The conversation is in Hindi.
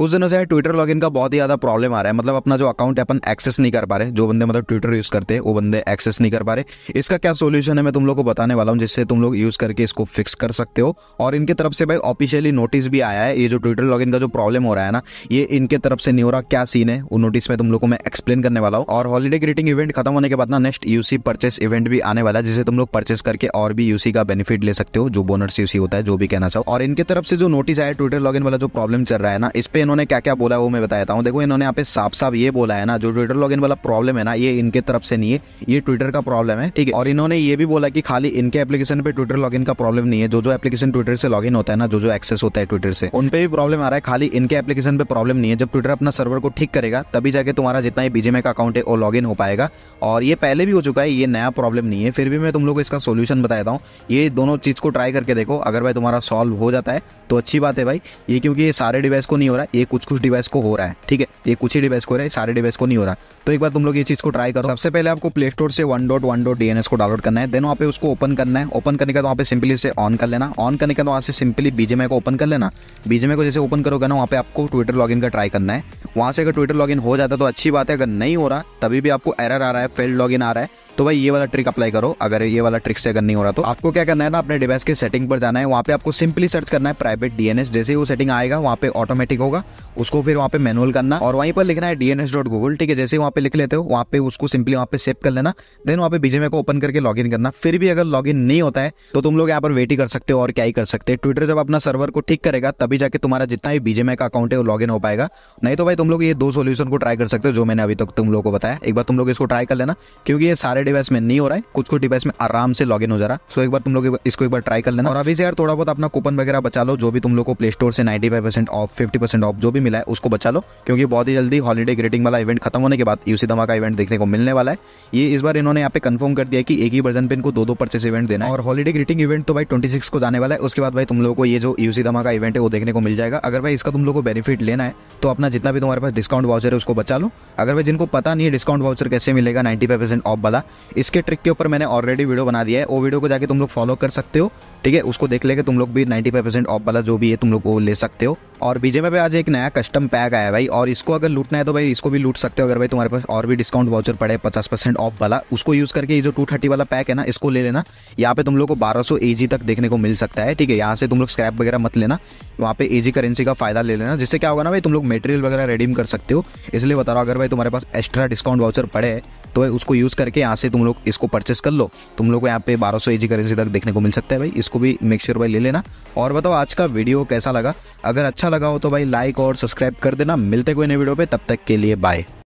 कुछ दिनों से ट्विटर लॉगिन का बहुत ही ज़्यादा प्रॉब्लम आ रहा है मतलब अपना जो अकाउंट है अपन एक्सेस नहीं कर पा रहे जो बंदे मतलब ट्विटर यूज़ करते हैं वो बंदे एक्सेस नहीं कर पा रहे इसका क्या सोल्यूशन है मैं तुम लोग को बताने वाला हूँ जिससे तुम लोग यूज़ करके इसको फिक्स कर सकते हो और इनके तरफ से भाई ऑफिशियली नोटिस भी आया है ये जो ट्विटर लॉगिन का जो प्रॉब्लम हो रहा है ना ये इनके तरफ से नहीं हो रहा क्या सीन है वो नोटिस में तुम लोग को मैं एक्सप्लेन करने वाला हूँ और हॉलीडे ग्रीटिंग इवेंट खत्म होने के बाद ना नेक्स्ट यूसी परचेस इवेंट भी आने वाला है जिसे तुम लोग परचेस करके और भी यूसी का बेनिफिट ले सकते हो जो बोनस यूसी होता है जो भी कहना चाहो और इनके तरफ से जो नोटिस आया ट्विटर लॉगिन वाला जो प्रॉब्लम चल रहा है ना इस पर इन्होंने क्या क्या बोला है वो मैं बताता हूँ देखो इन्होंने यहाँ पे साफ साफ ये बोला है ना जो ट्विटर लॉगिन वाला प्रॉब्लम है ना ये इनके तरफ से नहीं है ये ट्विटर का प्रॉब्लम है ठीक है और इन्होंने ये भी बोला कि खाली इनके एप्लीकेशन पे ट्विटर लॉग का प्रॉब्लम नहीं है जो जो एप्लीकेशन ट्विटर से लॉग होता है ना जो जो एक्सेस होता है ट्विटर से उन पर भी प्रॉब्लम आ रहा है खाली इनके एप्लीकेशन पे प्रॉब्लम नहीं है जब ट्विटर अपना सर्वर को ठीक करेगा तभी जाके तुम्हारा जितना ही बीजेमे का अकाउंट है वो लॉग हो पाएगा और ये पहले भी हो चुका है ये नया प्रॉब्लम नहीं है फिर भी मैं तुम लोग को इसका सोल्यूशन बताता हूँ ये दोनों चीज़ को ट्राई करके देखो अगर भाई तुम्हारा सॉल्व हो जाता है तो अच्छी बात है भाई ये क्योंकि ये सारे डिवाइस को नहीं हो रहा ये कुछ कुछ डिवाइस को हो रहा है ठीक है ये कुछ ही डिवाइस को हो रहा है सारे डिवाइस को नहीं हो रहा तो एक बार तुम लोग ये चीज़ को ट्राई करो सबसे पहले आपको प्ले स्टोर से one dot one dot D को डाउनलोड करना है देन वहाँ पे उसको ओपन करना है ओपन करने का तो वहाँ पे सिंपली इसे ऑन कर लेना ऑन करने का तो वहाँ से सिंपली बीजेमआई को ओपन कर लेना बीजेमआई को जैसे ओपन करोगे ना वहाँ पे आपको ट्विटर लॉग का ट्राई करना है वहाँ से अगर ट्विटर इन हो जाता तो अच्छी बात है अगर नहीं हो रहा तभी भी आपको एरर आ रहा है फेल्ड लॉग आ रहा है तो भाई ये वाला ट्रिक अप्लाई करो अगर ये वाला ट्रिक से अगर नहीं हो रहा तो आपको क्या करना है ना अपने डिवाइस के सेटिंग पर जाना है वहाँ पे आपको सिंपली सर्च करना है प्राइवेट डीएनएस जैसे वो सेटिंग आएगा वहाँ पे ऑटोमेटिक होगा उसको फिर वहाँ पे मैनुअल करना और वहीं पर लिखना है डीएनएस डॉट ठीक है जैसे वहाँ पे लिख लेते हो वहाँ पे उसको सिंपली वहाँ पे सेव कर लेना देन वहाँ पे बीजेमे को ओपन करके लॉग करना फिर भी अगर लॉग नहीं होता है तो तुम लोग यहाँ पर वेट ही कर सकते हो और क्या ही कर सकते हैं ट्विटर जब अपना सर्वर को ठीक करेगा तभी जाके तुम्हारा जितना भी बीजेमे का अकाउंट है वो लॉग हो पाएगा नहीं तो भाई तुम लोग ये दो सोल्यूशन को ट्राई कर सकते हो जो मैंने अभी तक तुम लोग को बताया एक बार तुम लोग इसको ट्राई कर लेना क्योंकि ये सारे डिवाइस में नहीं हो रहा है कुछ कुछ डिवाइस में आराम से लॉग हो जा रहा है सो एक बार तुम लोग इसको एक बार ट्राई कर लेना और अभी से यार थोड़ा बहुत अपना कूपन वगैरह बचा लो जो भी तुम लोग को प्ले स्टोर से ninety five percent off fifty percent off जो भी मिला है उसको बचा लो क्योंकि बहुत ही जल्दी हॉलीडे ग्रेटिंग वाला इवेंट खत्म होने के बाद यूसी धमा का इवेंट देखने को मिलने वाला है ये इस बार इन्होंने यहाँ पे कंफर्म कर दिया कि एक ही वर्जन पे इनको दो दो परचेस इवेंट देना है और हॉलीडे ग्रीटिंग इवेंट तो भाई ट्वेंटी सिक्स को जाने वाला है उसके बाद भाई तुम लोग को ये जो यूसी दमा का इवेंट है वो देखने को मिल जाएगा अगर भाई इसका तुम लोग को बेनिफिट लेना है तो अपना जितना भी तुम्हारे पास डिस्काउंट वाउचर है उसको बचा लो अगर भाई जिनको पता नहीं है डिस्काउंट वाउचर कैसे मिलेगा नाइन्टी फाइव परसेंट ऑफ वाला इसके ट्रिक के ऊपर मैंने ऑलरेडी वीडियो बना दिया है वो वीडियो को जाके तुम लोग फॉलो कर सकते हो ठीक है उसको देख लेके तुम लोग भी 95 परसेंट ऑफ वाला जो भी है तुम लोग वो ले सकते हो और बीजेपे पे आज एक नया कस्टम पैक आया भाई और इसको अगर लूटना है तो भाई इसको भी लूट सकते हो अगर भाई तुम्हारे पास और भी डिस्काउंट वाउचर पड़े पचास परसेंट ऑफ वाला उसको यूज़ करके ये जो टू थर्टी वाला पैक है ना इसको ले लेना यहाँ पे तुम लोग को बारह सौ एजी तक देखने को मिल सकता है ठीक है यहाँ से तुम लोग स्क्रैप वगैरह मत लेना वहाँ पे एजी करेंसी का फायदा ले लेना जिससे क्या होगा ना भाई तुम लोग मेटेरियल वगैरह रेडीम कर सकते हो इसलिए बता रहा हूँ अगर भाई तुम्हारे पास एक्स्ट्रा डिस्काउंट वाउचर पड़े तो उसको यूज़ करके यहाँ से तुम लोग इसको परचेस कर लो तुम लोग को यहाँ पे 1200 सौ करेंसी तक देखने को मिल सकता है भाई इसको भी मेक श्योर भाई ले लेना और बताओ आज का वीडियो कैसा लगा अगर अच्छा लगा हो तो भाई लाइक और सब्सक्राइब कर देना मिलते कोई नए वीडियो पर तब तक के लिए बाय